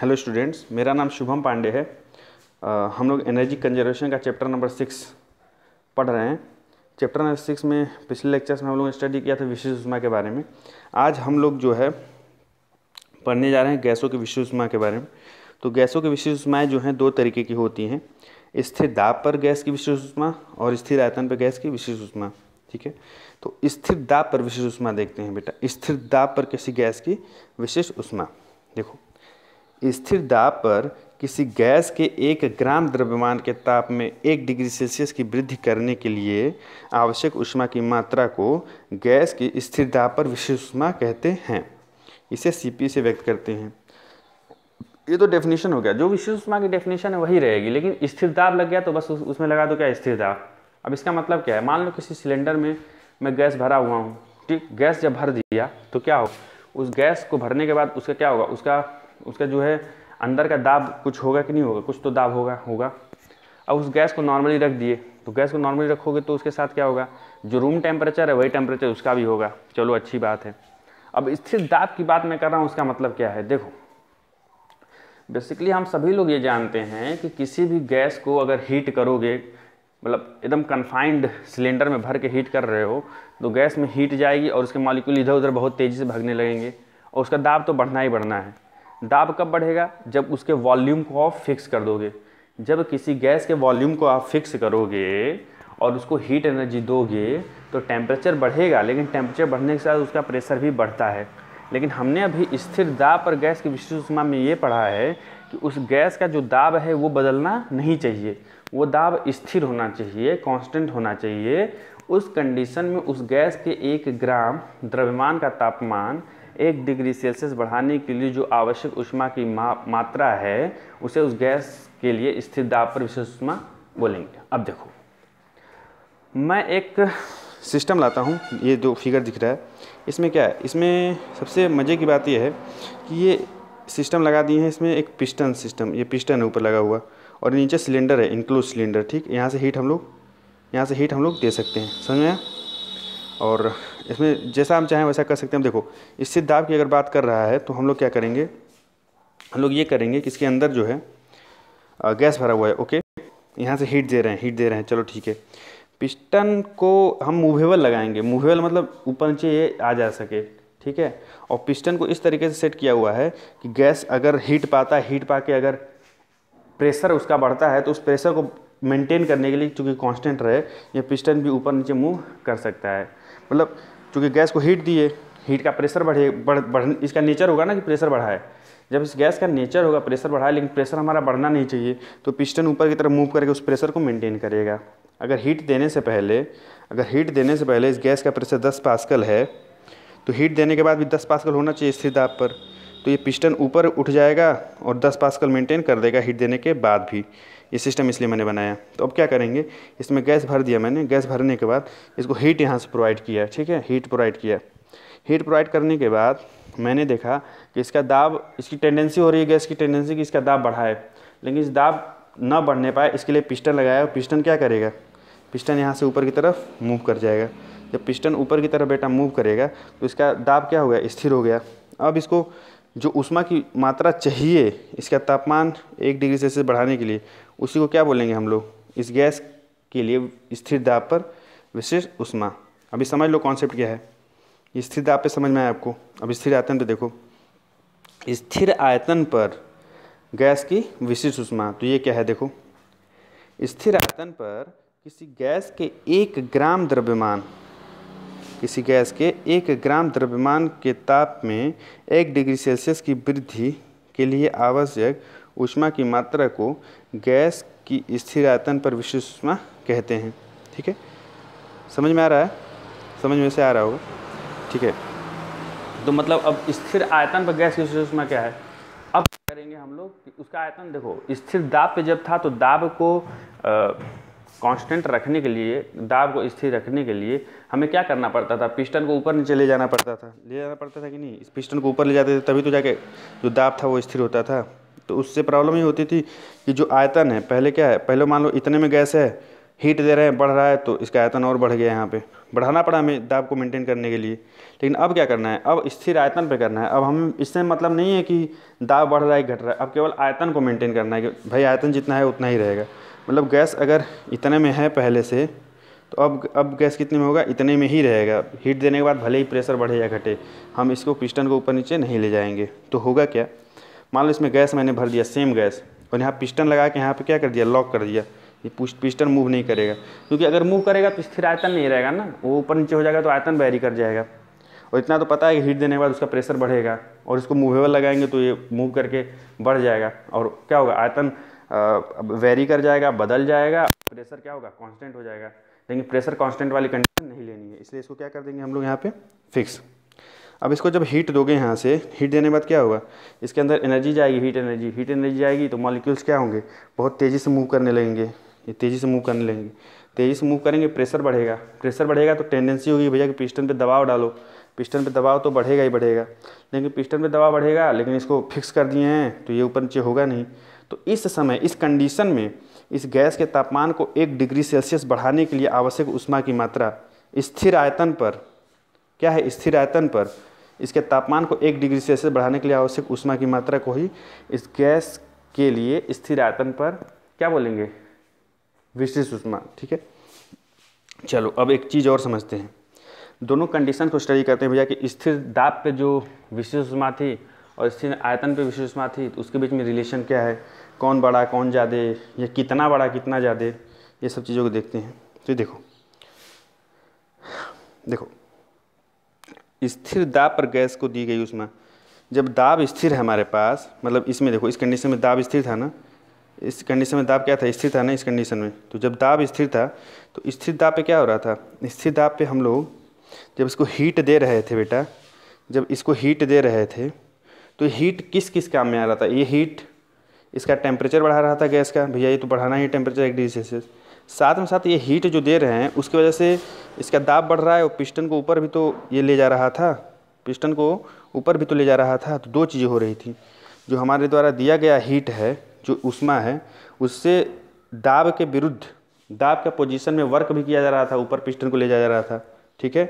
hello students मेरा नाम शुभम पांडे है आ, हम लोग एनर्जी कंजर्वेशन का चैप्टर नंबर सिक्स पढ़ रहे हैं चैप्टर नंबर सिक्स में पिछले लेक्चर्स में हम लोगों ने स्टडी किया था विशेष उषमा के बारे में आज हम लोग जो है पढ़ने जा रहे हैं गैसों के विशेष उषमा के बारे में तो गैसों की विशेष उषमाएँ जो हैं दो तरीके की होती हैं स्थिर दाब पर गैस की विशेष उषमा और स्थिर आयतन पर गैस की विशेष उषमा ठीक है तो स्थिर दाब पर विशेष उषमा देखते हैं बेटा स्थिर दाब पर किसी गैस की विशेष उषमा देखो स्थिर दाब पर किसी गैस के एक ग्राम द्रव्यमान के ताप में एक डिग्री सेल्सियस की वृद्धि करने के लिए आवश्यक ऊष्मा की मात्रा को गैस की स्थिर दाब पर विशेष ऊष्मा कहते हैं इसे सीपी से व्यक्त करते हैं ये तो डेफिनेशन हो गया जो विशेष ऊष्मा की डेफिनेशन है वही रहेगी लेकिन स्थिर दाब लग गया तो बस उसमें लगा दो क्या स्थिर दाब अब इसका मतलब क्या है मान लो किसी सिलेंडर में मैं गैस भरा हुआ हूँ ठीक गैस जब भर दिया तो क्या हो उस गैस को भरने के बाद उसका क्या होगा उसका उसका जो है अंदर का दाब कुछ होगा कि नहीं होगा कुछ तो दाब होगा होगा अब उस गैस को नॉर्मली रख दिए तो गैस को नॉर्मली रखोगे तो उसके साथ क्या होगा जो रूम टेम्परेचर है वही टेम्परेचर उसका भी होगा चलो अच्छी बात है अब स्थिर दाब की बात मैं कर रहा हूँ उसका मतलब क्या है देखो बेसिकली हम सभी लोग ये जानते हैं कि किसी भी गैस को अगर हीट करोगे मतलब एकदम कन्फाइंड सिलेंडर में भर के हीट कर रहे हो तो गैस में हीट जाएगी और उसके मालिक्यूल इधर उधर बहुत तेज़ी से भागने लगेंगे और उसका दाब तो बढ़ना ही बढ़ना है दाब कब बढ़ेगा जब उसके वॉल्यूम को आप फिक्स कर दोगे जब किसी गैस के वॉल्यूम को आप फिक्स करोगे और उसको हीट एनर्जी दोगे तो टेम्परेचर बढ़ेगा लेकिन टेम्परेचर बढ़ने के साथ उसका प्रेशर भी बढ़ता है लेकिन हमने अभी स्थिर दाब पर गैस की विशेष उषमा में ये पढ़ा है कि उस गैस का जो दाब है वो बदलना नहीं चाहिए वो दाब स्थिर होना चाहिए कांस्टेंट होना चाहिए उस कंडीशन में उस गैस के एक ग्राम द्रव्यमान का तापमान एक डिग्री सेल्सियस बढ़ाने के लिए जो आवश्यक उष्मा की मा, मात्रा है उसे उस गैस के लिए स्थिर दाब पर विशेष उष्मा बोलेंगे अब देखो मैं एक सिस्टम लाता हूँ ये जो फिगर दिख रहा है इसमें क्या है इसमें सबसे मज़े की बात यह है कि ये सिस्टम लगा दिए हैं इसमें एक पिस्टन सिस्टम ये पिस्टन है ऊपर लगा हुआ और नीचे सिलेंडर है इनक्लूज सिलेंडर ठीक यहाँ से हीट हम लोग यहाँ से हीट हम लोग दे सकते हैं समझ में और इसमें जैसा हम चाहें वैसा कर सकते हैं देखो इससे दाब की अगर बात कर रहा है तो हम लोग क्या करेंगे हम लोग ये करेंगे कि इसके अंदर जो है गैस भरा हुआ है ओके यहाँ से हीट दे रहे हैं हीट दे रहे हैं चलो ठीक है पिस्टन को हम मूवेबल लगाएंगे मूवेबल मतलब ऊपर नीचे ये आ जा सके ठीक है और पिस्टन को इस तरीके से सेट किया हुआ है कि गैस अगर हीट पाता है हीट पा के अगर प्रेशर उसका बढ़ता है तो उस प्रेशर को मेंटेन करने के लिए चूँकि कांस्टेंट रहे ये पिस्टन भी ऊपर नीचे मूव कर सकता है मतलब चूँकि गैस को हीट दिए हीट का प्रेशर बढ़े बढ़ बढ़ इसका नेचर होगा ना कि प्रेशर बढ़ाए जब इस गैस का नेचर होगा प्रेशर बढ़ाए लेकिन प्रेशर हमारा बढ़ना नहीं चाहिए तो पिस्टन ऊपर की तरफ मूव करके उस प्रेशर को मेंटेन करेगा अगर हीट देने से पहले अगर हीट देने से पहले इस गैस का प्रेशर दस पास्कल है तो हीट देने के बाद भी दस पास्कल होना चाहिए स्थिर दाब पर तो ये पिस्टन ऊपर उठ जाएगा और दस पास्कल मेंटेन कर देगा हीट देने के बाद भी ये सिस्टम इसलिए मैंने बनाया तो अब क्या करेंगे इसमें गैस भर दिया मैंने गैस भरने के बाद इसको हीट यहाँ से प्रोवाइड किया ठीक है हीट प्रोवाइड किया हीट प्रोवाइड करने के बाद मैंने देखा कि इसका दाब इसकी टेंडेंसी हो रही है गैस की टेंडेंसी कि इसका दाब बढ़ाए लेकिन इस दाब ना बढ़ने पाए इसके लिए पिस्टन लगाया और पिस्टन क्या करेगा पिस्टन यहाँ से ऊपर की तरफ मूव कर जाएगा जब पिस्टन ऊपर की तरफ बेटा मूव करेगा तो इसका दाब क्या हो गया स्थिर हो गया अब इसको जो उष्मा की मात्रा चाहिए इसका तापमान एक डिग्री सेल्सियस बढ़ाने के लिए उसी को क्या बोलेंगे हम लोग इस गैस के लिए स्थिर दाब पर विशेष उष्मा अभी समझ लो कॉन्सेप्ट क्या है स्थिर दाब पे समझ में आया आपको अब स्थिर आयतन पे देखो स्थिर आयतन पर गैस की विशेष उष्मा तो ये क्या है देखो स्थिर आयतन पर किसी गैस के एक ग्राम द्रव्यमान किसी गैस के एक ग्राम द्रव्यमान के ताप में एक डिग्री सेल्सियस की वृद्धि के लिए आवश्यक ऊष्मा की मात्रा को गैस की स्थिर आयतन पर विशिष्ट ऊष्मा कहते हैं ठीक है समझ में आ रहा है समझ में से आ रहा होगा ठीक है तो मतलब अब स्थिर आयतन पर गैस की विशिष्ट ऊष्मा क्या है अब करेंगे हम लोग उसका आयतन देखो स्थिर दाब पे जब था तो दाब को कांस्टेंट रखने के लिए दाब को स्थिर रखने के लिए हमें क्या करना पड़ता था पिस्टन को ऊपर नीचे ले जाना पड़ता था ले जाना पड़ता था कि नहीं इस पिस्टन को ऊपर ले जाते थे तभी तो जाके जो दाब था वो स्थिर होता था तो उससे प्रॉब्लम ये होती थी कि जो आयतन है पहले क्या है पहले मान लो इतने में गैस है हीट दे रहे हैं बढ़ रहा है तो इसका आयतन और बढ़ गया यहाँ पे बढ़ाना पड़ा हमें दाब को मेंटेन करने के लिए लेकिन अब क्या करना है अब स्थिर आयतन पे करना है अब हम इससे मतलब नहीं है कि दाब बढ़ रहा है घट रहा है अब केवल आयतन को मेंटेन करना है कि भाई आयतन जितना है उतना ही रहेगा मतलब गैस अगर इतने में है पहले से तो अब अब गैस कितने में होगा इतने में ही रहेगा हीट देने के बाद भले ही प्रेशर बढ़े या घटे हम इसको पिस्टन को ऊपर नीचे नहीं ले जाएंगे तो होगा क्या मान लो इसमें गैस मैंने भर दिया सेम गैस और यहाँ पिस्टन लगा के यहाँ पे क्या कर दिया लॉक कर दिया ये पिस्टन मूव नहीं करेगा क्योंकि अगर मूव करेगा तो स्थिर आयतन नहीं रहेगा ना वो ऊपर नीचे हो जाएगा तो आयतन बैरी कर जाएगा और इतना तो पता है कि हीट देने के बाद उसका प्रेशर बढ़ेगा और इसको मूवेबल लगाएंगे तो ये मूव करके बढ़ जाएगा और क्या होगा आयतन वेरी कर जाएगा बदल जाएगा प्रेशर क्या होगा कांस्टेंट हो जाएगा लेकिन प्रेशर कांस्टेंट वाली कंडीशन नहीं लेनी है इसलिए इसको क्या कर देंगे हम लोग यहाँ पे फिक्स अब इसको जब हीट दोगे यहाँ से हीट देने के बाद क्या होगा इसके अंदर एनर्जी जाएगी हीट एनर्जी हीट एनर्जी जाएगी तो मॉलिक्यूल्स क्या होंगे बहुत तेज़ी से मूव करने लगेंगे ये तेज़ी से मूव करने लगेंगे तेज़ी से मूव करेंगे प्रेशर बढ़ेगा प्रेशर बढ़ेगा तो टेंडेंसी होगी भैया कि पिस्टन पर दबाव डालो पिस्टन पर दबाव तो बढ़ेगा ही बढ़ेगा लेकिन पिस्टन पर दबाव बढ़ेगा लेकिन इसको फिक्स कर दिए हैं तो ये ऊपर नीचे होगा नहीं तो इस समय इस कंडीशन में इस गैस के तापमान को एक डिग्री सेल्सियस बढ़ाने के लिए आवश्यक उष्मा की मात्रा स्थिर आयतन पर क्या है स्थिर आयतन पर इसके तापमान को एक डिग्री सेल्सियस बढ़ाने के लिए आवश्यक उष्मा की मात्रा को ही इस गैस के लिए स्थिर आयतन पर क्या बोलेंगे विशेष उष्मा ठीक है चलो अब एक चीज़ और समझते हैं दोनों कंडीशन को स्टडी करते हैं भैया कि स्थिर दाब पे जो विशेष उष्मा थी और स्थिर आयतन पे विशेष उष्मा थी तो उसके बीच में रिलेशन क्या है कौन बड़ा कौन ज़्यादा या कितना बड़ा कितना ज़्यादा ये सब चीज़ों को देखते हैं तो देखो देखो स्थिर दाब पर गैस को दी गई उसमें जब दाब स्थिर है हमारे पास मतलब इसमें देखो इस कंडीशन में दाब स्थिर था ना इस कंडीशन में दाब क्या था स्थिर था ना इस कंडीशन में तो जब दाब स्थिर था तो स्थिर दाब पे क्या हो रहा था स्थिर दाब पे हम लोग जब इसको हीट दे रहे थे बेटा जब इसको हीट दे रहे थे तो हीट किस किस काम में आ रहा था ये हीट इसका टेम्परेचर बढ़ा रहा था गैस का भैया ये तो बढ़ाना ही टेम्परेचर एक डिग्री सेल्सियस साथ में साथ ये हीट जो दे रहे हैं उसकी वजह से इसका दाब बढ़ रहा है और पिस्टन को ऊपर भी तो ये ले जा रहा था पिस्टन को ऊपर भी तो ले जा रहा था तो दो चीज़ें हो रही थी जो हमारे द्वारा दिया गया हीट है जो उष्मा है उससे दाब के विरुद्ध दाब का पोजीशन में वर्क भी किया जा रहा था ऊपर पिस्टन को ले जाया जा रहा था ठीक है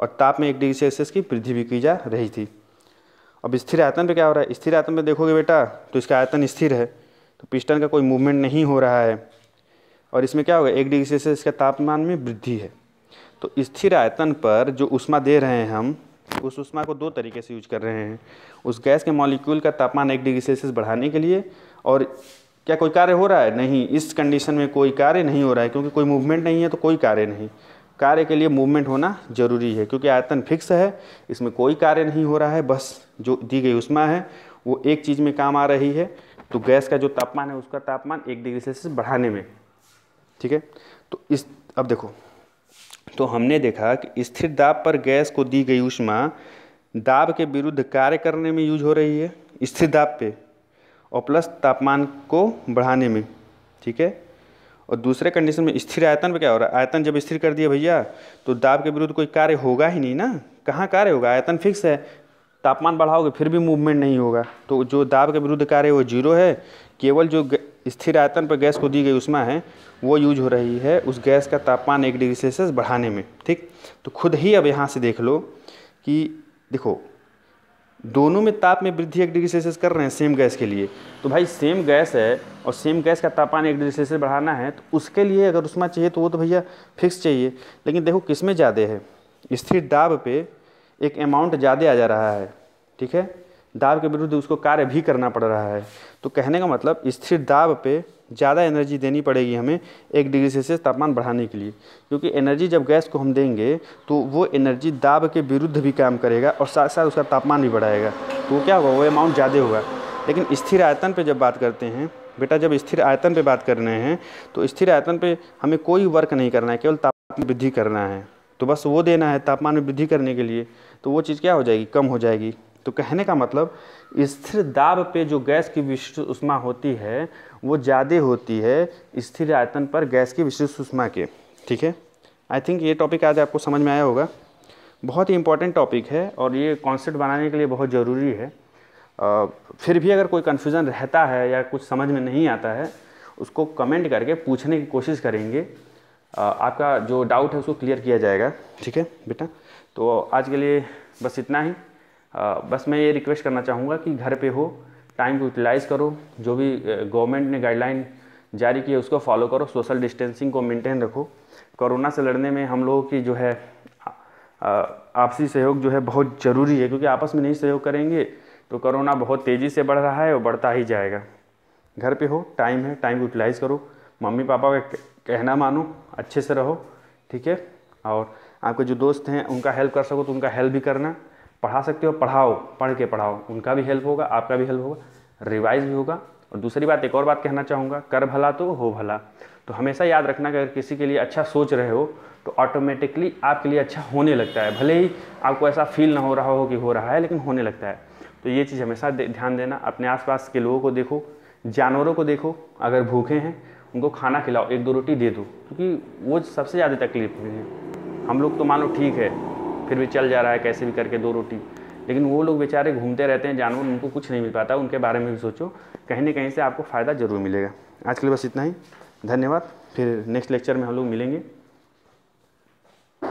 और ताप में एक डिग्री सेल्सियस की वृद्धि भी की जा रही थी अब स्थिर आयतन पर क्या हो रहा है स्थिर आयतन पर देखोगे बेटा तो इसका आयतन स्थिर है तो पिस्टन का कोई मूवमेंट नहीं हो रहा है और इसमें क्या होगा एक डिग्री सेल्सियस इसके तापमान में वृद्धि है तो स्थिर आयतन पर जो उष्मा दे रहे हैं हम उस उष्मा को दो तरीके से यूज कर रहे हैं उस गैस के मॉलिक्यूल का तापमान एक डिग्री सेल्सियस बढ़ाने के लिए और क्या कोई कार्य हो रहा है नहीं इस कंडीशन में कोई कार्य नहीं हो रहा है क्योंकि कोई मूवमेंट नहीं है तो कोई कार्य नहीं कार्य के लिए मूवमेंट होना जरूरी है क्योंकि आयतन फिक्स है इसमें कोई कार्य नहीं हो रहा है बस जो दी गई उष्मा है वो एक चीज़ में काम आ रही है तो गैस का जो तापमान है उसका तापमान एक डिग्री सेल्सियस बढ़ाने में ठीक है तो इस अब देखो तो हमने देखा कि स्थिर दाब पर गैस को दी गई ऊष्मा दाब के विरुद्ध कार्य करने में यूज हो रही है स्थिर दाब पे और प्लस तापमान को बढ़ाने में ठीक है और दूसरे कंडीशन में स्थिर आयतन पे क्या हो रहा है आयतन जब स्थिर कर दिया भैया तो दाब के विरुद्ध कोई कार्य होगा ही नहीं ना कहाँ कार्य होगा आयतन फिक्स है तापमान बढ़ाओगे फिर भी मूवमेंट नहीं होगा तो जो दाब के विरुद्ध कार्य वो जीरो है केवल जो स्थिर आयतन पर गैस को दी गई उष्मा है वो यूज हो रही है उस गैस का तापमान एक डिग्री सेल्सियस बढ़ाने में ठीक तो खुद ही अब यहाँ से देख लो कि देखो दोनों में ताप में वृद्धि एक डिग्री सेल्सियस कर रहे हैं सेम गैस के लिए तो भाई सेम गैस है और सेम गैस का तापमान एक डिग्री सेल्सियस बढ़ाना है तो उसके लिए अगर उष्मा चाहिए तो वो तो भैया फिक्स चाहिए लेकिन देखो किस में ज़्यादा है स्थिर दाब पे एक अमाउंट ज़्यादा आ जा रहा है ठीक है दाब के विरुद्ध उसको कार्य भी करना पड़ रहा है तो कहने का मतलब स्थिर दाब पे ज़्यादा एनर्जी देनी पड़ेगी हमें एक डिग्री सेल्सियस तापमान बढ़ाने के लिए क्योंकि एनर्जी जब गैस को हम देंगे तो वो एनर्जी दाब के विरुद्ध भी काम करेगा और साथ साथ उसका तापमान भी बढ़ाएगा तो वो क्या होगा वो अमाउंट ज़्यादा होगा लेकिन स्थिर आयतन पर जब बात करते हैं बेटा जब स्थिर आयतन पर बात कर रहे हैं तो स्थिर आयतन पर हमें कोई वर्क नहीं करना है केवल तापमान वृद्धि करना है तो बस वो देना है तापमान में वृद्धि करने के लिए तो वो चीज़ क्या हो जाएगी कम हो जाएगी तो कहने का मतलब स्थिर दाब पे जो गैस की विशिष्ट उष्मा होती है वो ज़्यादा होती है स्थिर आयतन पर गैस की विशिष्ट उष्मा के ठीक है आई थिंक ये टॉपिक आज आपको समझ में आया होगा बहुत ही इंपॉर्टेंट टॉपिक है और ये कॉन्सेप्ट बनाने के लिए बहुत ज़रूरी है आ, फिर भी अगर कोई कन्फ्यूज़न रहता है या कुछ समझ में नहीं आता है उसको कमेंट करके पूछने की कोशिश करेंगे आ, आपका जो डाउट है उसको क्लियर किया जाएगा ठीक है बेटा तो आज के लिए बस इतना ही बस मैं ये रिक्वेस्ट करना चाहूँगा कि घर पे हो टाइम को यूटिलाइज़ करो जो भी गवर्नमेंट ने गाइडलाइन जारी की है उसको फॉलो करो सोशल डिस्टेंसिंग को मेंटेन रखो कोरोना से लड़ने में हम लोगों की जो है आपसी सहयोग जो है बहुत ज़रूरी है क्योंकि आपस में नहीं सहयोग करेंगे तो कोरोना बहुत तेज़ी से बढ़ रहा है और बढ़ता ही जाएगा घर पे हो टाइम है टाइम यूटिलाइज़ करो मम्मी पापा का कहना मानो अच्छे से रहो ठीक है और आपके जो दोस्त हैं उनका हेल्प कर सको तो उनका हेल्प भी करना पढ़ा सकते हो पढ़ाओ पढ़ के पढ़ाओ उनका भी हेल्प होगा आपका भी हेल्प होगा रिवाइज भी होगा और दूसरी बात एक और बात कहना चाहूँगा कर भला तो हो भला तो हमेशा याद रखना कि अगर किसी के लिए अच्छा सोच रहे हो तो ऑटोमेटिकली आपके लिए अच्छा होने लगता है भले ही आपको ऐसा फील ना हो रहा हो कि हो रहा है लेकिन होने लगता है तो ये चीज़ हमेशा ध्यान देना अपने आसपास के लोगों को देखो जानवरों को देखो अगर भूखे हैं उनको खाना खिलाओ एक दो रोटी दे दो क्योंकि वो सबसे ज़्यादा तकलीफ में है हम लोग तो मान लो ठीक है फिर भी चल जा रहा है कैसे भी करके दो रोटी लेकिन वो लोग बेचारे घूमते रहते हैं जानवर उनको कुछ नहीं मिल पाता उनके बारे में भी सोचो कहीं ना कहीं से आपको फ़ायदा ज़रूर मिलेगा आज के लिए बस इतना ही धन्यवाद फिर नेक्स्ट लेक्चर में हम लोग मिलेंगे